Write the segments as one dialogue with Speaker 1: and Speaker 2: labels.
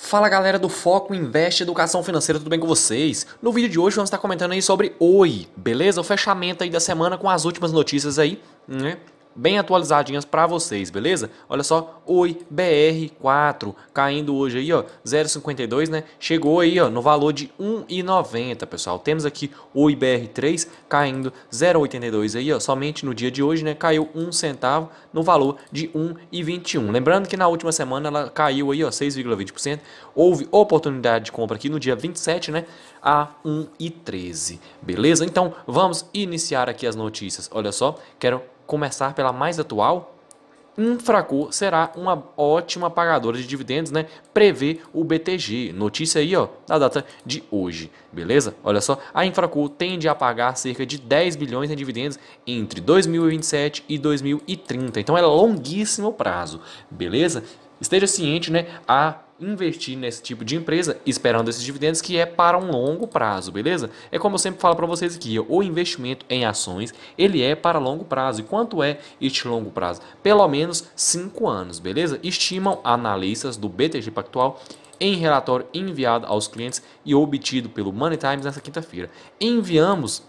Speaker 1: Fala galera do Foco Investe Educação Financeira, tudo bem com vocês? No vídeo de hoje vamos estar comentando aí sobre Oi, beleza? O fechamento aí da semana com as últimas notícias aí, né? bem atualizadinhas para vocês, beleza? Olha só, Oi BR4 caindo hoje aí, ó, 0,52, né? Chegou aí, ó, no valor de 1,90, pessoal. Temos aqui Oi BR3 caindo 0,82 aí, ó, somente no dia de hoje, né? Caiu 1 centavo no valor de 1,21. Lembrando que na última semana ela caiu aí, ó, 6,20%. Houve oportunidade de compra aqui no dia 27, né? A 1,13, beleza? Então, vamos iniciar aqui as notícias. Olha só, quero começar pela mais atual, Infraco será uma ótima pagadora de dividendos, né? Prevê o BTG. Notícia aí, ó, da data de hoje, beleza? Olha só, a Infraco tende a pagar cerca de 10 bilhões em dividendos entre 2027 e 2030. Então é longuíssimo prazo, beleza? Esteja ciente, né? A investir nesse tipo de empresa esperando esses dividendos que é para um longo prazo, beleza? É como eu sempre falo para vocês aqui, o investimento em ações, ele é para longo prazo. E quanto é este longo prazo? Pelo menos 5 anos, beleza? Estimam analistas do BTG Pactual em relatório enviado aos clientes e obtido pelo Money Times nesta quinta-feira. Enviamos,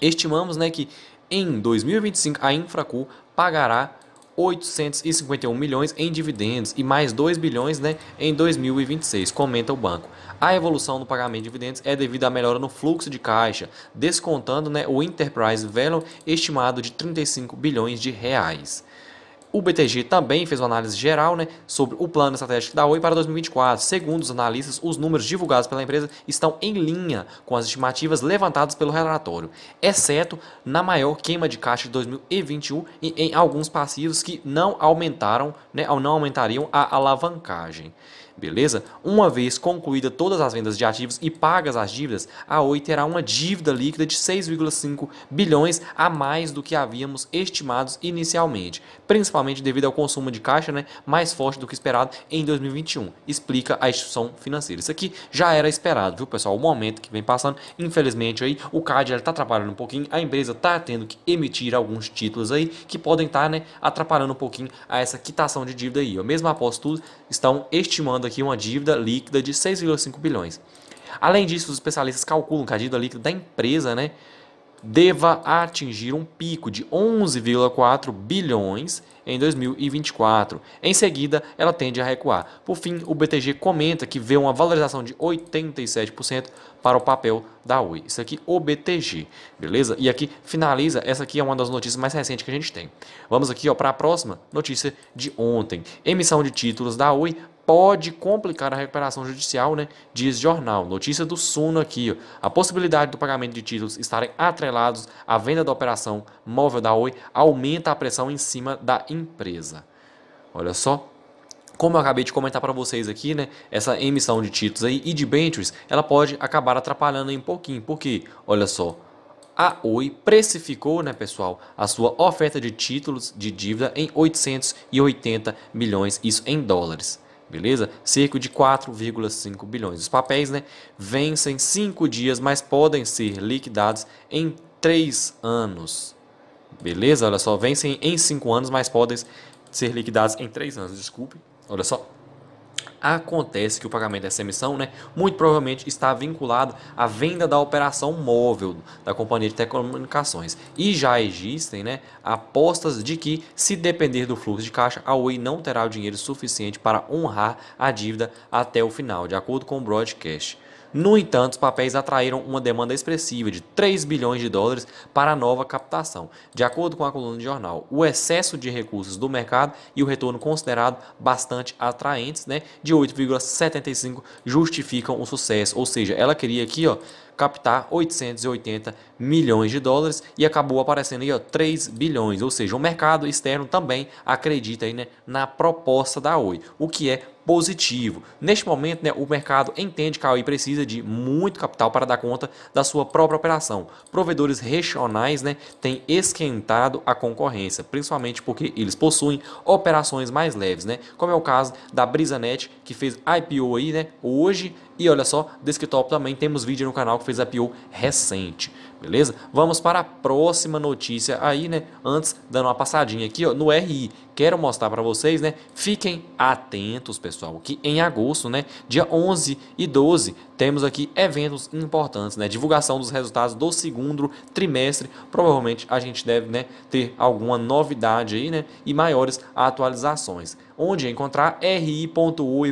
Speaker 1: estimamos, né, que em 2025 a Infraco pagará 851 milhões em dividendos e mais 2 bilhões né, em 2026, comenta o banco. A evolução no pagamento de dividendos é devido à melhora no fluxo de caixa, descontando né, o Enterprise Value estimado de 35 bilhões de reais. O BTG também fez uma análise geral né, sobre o plano estratégico da Oi para 2024. Segundo os analistas, os números divulgados pela empresa estão em linha com as estimativas levantadas pelo relatório, exceto na maior queima de caixa de 2021 e em alguns passivos que não aumentaram né, ou não aumentariam a alavancagem beleza? Uma vez concluída todas as vendas de ativos e pagas as dívidas, a Oi terá uma dívida líquida de 6,5 bilhões a mais do que havíamos estimados inicialmente, principalmente devido ao consumo de caixa né, mais forte do que esperado em 2021, explica a instituição financeira. Isso aqui já era esperado, viu pessoal? O momento que vem passando, infelizmente aí, o CAD está atrapalhando um pouquinho, a empresa está tendo que emitir alguns títulos aí que podem estar tá, né, atrapalhando um pouquinho a essa quitação de dívida aí. Ó. Mesmo após tudo, estão estimando formando aqui uma dívida líquida de 6,5 bilhões. Além disso, os especialistas calculam que a dívida líquida da empresa né, deva atingir um pico de 11,4 bilhões em 2024. Em seguida, ela tende a recuar. Por fim, o BTG comenta que vê uma valorização de 87% para o papel da Oi. Isso aqui, o BTG, beleza? E aqui finaliza, essa aqui é uma das notícias mais recentes que a gente tem. Vamos aqui para a próxima notícia de ontem. Emissão de títulos da Oi pode complicar a recuperação judicial, né? Diz jornal. Notícia do Suno aqui. Ó. A possibilidade do pagamento de títulos estarem atrelados à venda da operação móvel da Oi aumenta a pressão em cima da empresa. Olha só, como eu acabei de comentar para vocês aqui, né, essa emissão de títulos aí e de debentures, ela pode acabar atrapalhando aí um pouquinho, porque, olha só, a Oi precificou, né, pessoal, a sua oferta de títulos de dívida em 880 milhões, isso em dólares beleza? Cerca de 4,5 bilhões. Os papéis né, vencem 5 dias, mas podem ser liquidados em 3 anos. Beleza? Olha só, vencem em 5 anos, mas podem ser liquidados em 3 anos. Desculpe, olha só. Acontece que o pagamento dessa emissão, né, muito provavelmente está vinculado à venda da operação móvel da companhia de telecomunicações. E já existem né, apostas de que, se depender do fluxo de caixa, a Oi não terá o dinheiro suficiente para honrar a dívida até o final, de acordo com o broadcast. No entanto, os papéis atraíram uma demanda expressiva de 3 bilhões de dólares para a nova captação. De acordo com a coluna de jornal, o excesso de recursos do mercado e o retorno considerado bastante atraentes, né, de 8,75 justificam o sucesso, ou seja, ela queria aqui, ó, captar 880 milhões de dólares e acabou aparecendo aí ó, 3 bilhões, ou seja, o mercado externo também acredita aí, né, na proposta da Oi, o que é positivo. Neste momento, né, o mercado entende que a Oi precisa de muito capital para dar conta da sua própria operação. Provedores regionais né, têm esquentado a concorrência, principalmente porque eles possuem operações mais leves, né, como é o caso da BrisaNet, que fez IPO aí, né, hoje e olha só, desktop também temos vídeo no canal que fez a IPO recente, beleza? Vamos para a próxima notícia aí, né? Antes, dando uma passadinha aqui ó, no RI. Quero mostrar para vocês, né? Fiquem atentos, pessoal, que em agosto, né? Dia 11 e 12, temos aqui eventos importantes, né? Divulgação dos resultados do segundo trimestre. Provavelmente a gente deve né, ter alguma novidade aí, né? E maiores atualizações. Onde encontrar ri.oi.com.br,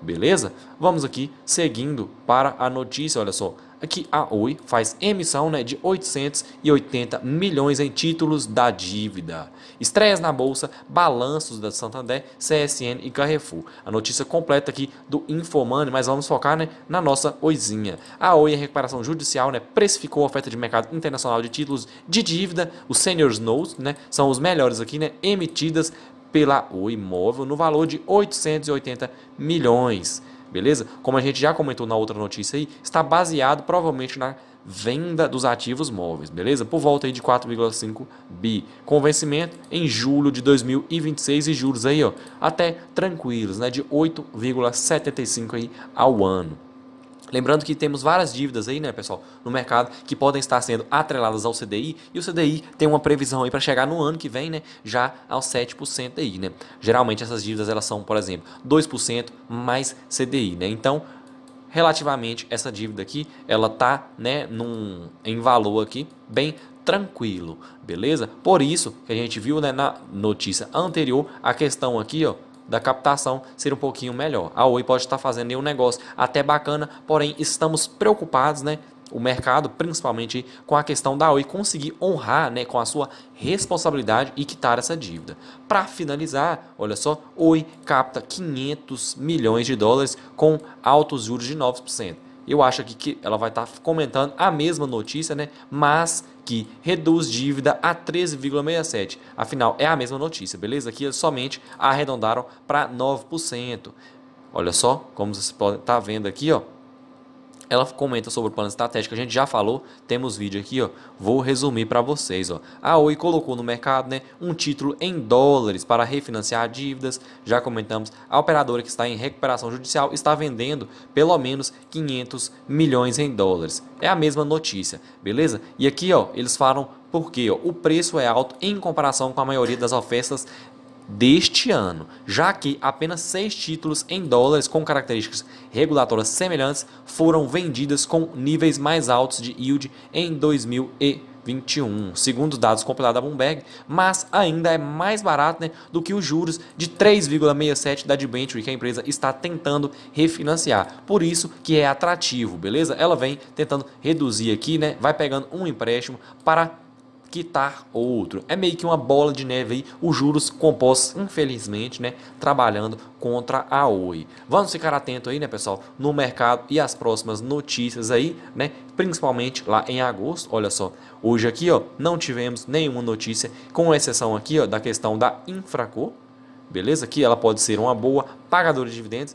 Speaker 1: beleza? Vamos aqui seguindo para a notícia, olha só que a Oi faz emissão né, de 880 milhões em títulos da dívida. Estreias na bolsa, balanços da Santander, CSN e Carrefour. A notícia completa aqui do Infomani, mas vamos focar né, na nossa Oizinha. A Oi, em recuperação judicial, né, precificou a oferta de mercado internacional de títulos de dívida, os seniors notes, né, são os melhores aqui, né, emitidas pela Oi Móvel no valor de 880 milhões beleza? Como a gente já comentou na outra notícia aí, está baseado provavelmente na venda dos ativos móveis, beleza? Por volta aí de 4,5 bi, com vencimento em julho de 2026 e juros aí, ó, até tranquilos, né, de 8,75 aí ao ano. Lembrando que temos várias dívidas aí, né, pessoal, no mercado que podem estar sendo atreladas ao CDI e o CDI tem uma previsão aí para chegar no ano que vem, né, já aos 7% aí, né. Geralmente essas dívidas elas são, por exemplo, 2% mais CDI, né. Então, relativamente essa dívida aqui, ela tá, né, num em valor aqui bem tranquilo, beleza? Por isso que a gente viu, né, na notícia anterior a questão aqui, ó, da captação ser um pouquinho melhor. A Oi pode estar fazendo um negócio até bacana, porém estamos preocupados, né? O mercado, principalmente com a questão da Oi conseguir honrar né, com a sua responsabilidade e quitar essa dívida. Para finalizar, olha só, Oi capta 500 milhões de dólares com altos juros de 9% eu acho aqui que ela vai estar tá comentando a mesma notícia, né? Mas que reduz dívida a 13,67. Afinal, é a mesma notícia, beleza? Aqui eles somente arredondaram para 9%. Olha só, como vocês podem estar tá vendo aqui, ó ela comenta sobre o plano estratégico, a gente já falou, temos vídeo aqui, ó. Vou resumir para vocês, ó. A Oi colocou no mercado, né, um título em dólares para refinanciar dívidas. Já comentamos, a operadora que está em recuperação judicial está vendendo pelo menos 500 milhões em dólares. É a mesma notícia, beleza? E aqui, ó, eles falam porque ó, o preço é alto em comparação com a maioria das ofertas deste ano, já que apenas seis títulos em dólares com características regulatórias semelhantes foram vendidas com níveis mais altos de yield em 2021, segundo dados compilados da Bloomberg, mas ainda é mais barato né, do que os juros de 3,67 da debenture que a empresa está tentando refinanciar. Por isso que é atrativo, beleza? Ela vem tentando reduzir aqui, né? Vai pegando um empréstimo para quitar outro. É meio que uma bola de neve aí, os juros compostos, infelizmente, né, trabalhando contra a Oi. Vamos ficar atento aí, né, pessoal, no mercado e as próximas notícias aí, né, principalmente lá em agosto. Olha só, hoje aqui, ó, não tivemos nenhuma notícia, com exceção aqui, ó, da questão da Infraco, beleza? Que ela pode ser uma boa pagadora de dividendos,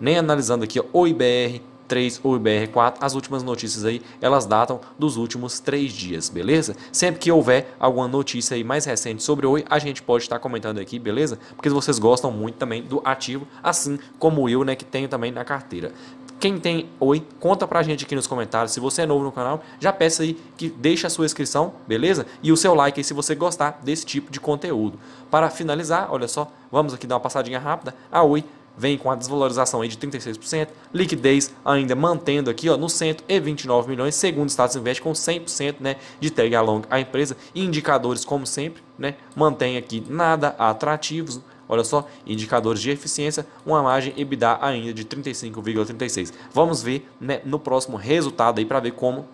Speaker 1: nem analisando aqui ó, o IBR, 3 ou IBR4, as últimas notícias aí, elas datam dos últimos três dias, beleza? Sempre que houver alguma notícia aí mais recente sobre o Oi, a gente pode estar comentando aqui, beleza? Porque vocês gostam muito também do ativo, assim como eu, né, que tenho também na carteira. Quem tem Oi, conta pra gente aqui nos comentários. Se você é novo no canal, já peça aí que deixe a sua inscrição, beleza? E o seu like aí se você gostar desse tipo de conteúdo. Para finalizar, olha só, vamos aqui dar uma passadinha rápida. A Oi vem com a desvalorização aí de 36%, liquidez ainda mantendo aqui ó, no centro e milhões, segundo o Status Invest com 100% né, de tag along a empresa, indicadores como sempre, né, mantém aqui nada atrativos, olha só, indicadores de eficiência, uma margem EBITDA ainda de 35,36. Vamos ver né, no próximo resultado aí para ver como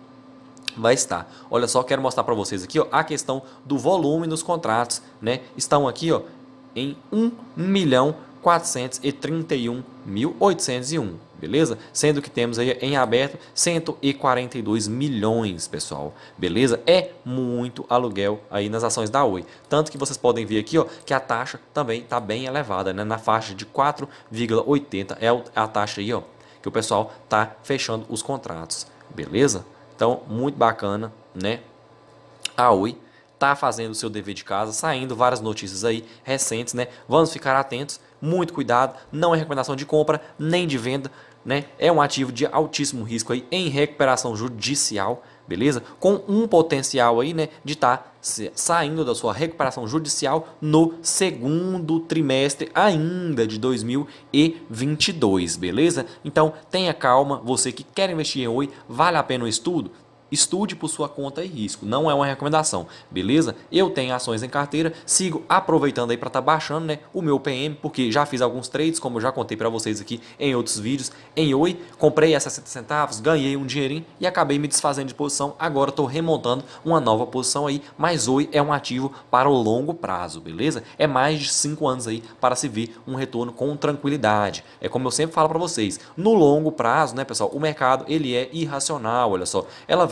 Speaker 1: vai estar. Olha só, quero mostrar para vocês aqui ó, a questão do volume nos contratos, né? Estão aqui ó, em 1 milhão 431.801, beleza? Sendo que temos aí em aberto 142 milhões, pessoal, beleza? É muito aluguel aí nas ações da Oi. Tanto que vocês podem ver aqui ó, que a taxa também está bem elevada, né? na faixa de 4,80 é, é a taxa aí ó, que o pessoal está fechando os contratos, beleza? Então, muito bacana, né? A Oi tá fazendo o seu dever de casa, saindo várias notícias aí recentes, né? Vamos ficar atentos, muito cuidado, não é recomendação de compra nem de venda, né? É um ativo de altíssimo risco aí em recuperação judicial, beleza? Com um potencial aí, né, de estar tá saindo da sua recuperação judicial no segundo trimestre ainda de 2022, beleza? Então, tenha calma, você que quer investir em Oi, vale a pena o estudo? Estude por sua conta e risco, não é uma recomendação, beleza? Eu tenho ações em carteira, sigo aproveitando aí para estar tá baixando né, o meu PM, porque já fiz alguns trades, como eu já contei para vocês aqui em outros vídeos, em Oi, comprei a 60 centavos, ganhei um dinheirinho e acabei me desfazendo de posição, agora estou remontando uma nova posição aí, mas Oi é um ativo para o longo prazo, beleza? É mais de 5 anos aí para se ver um retorno com tranquilidade, é como eu sempre falo para vocês, no longo prazo, né pessoal, o mercado ele é irracional, olha só, ela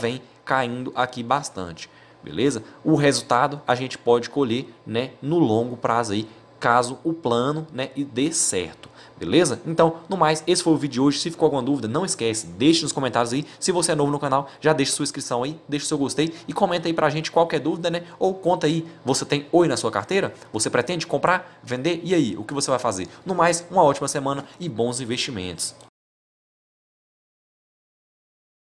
Speaker 1: caindo aqui bastante, beleza? O resultado a gente pode colher, né, no longo prazo aí, caso o plano, né, e dê certo. Beleza? Então, no mais, esse foi o vídeo de hoje. Se ficou alguma dúvida, não esquece, deixe nos comentários aí. Se você é novo no canal, já deixa sua inscrição aí, deixa seu gostei e comenta aí pra gente qualquer dúvida, né? Ou conta aí, você tem Oi na sua carteira? Você pretende comprar, vender? E aí, o que você vai fazer? No mais, uma ótima semana e bons investimentos.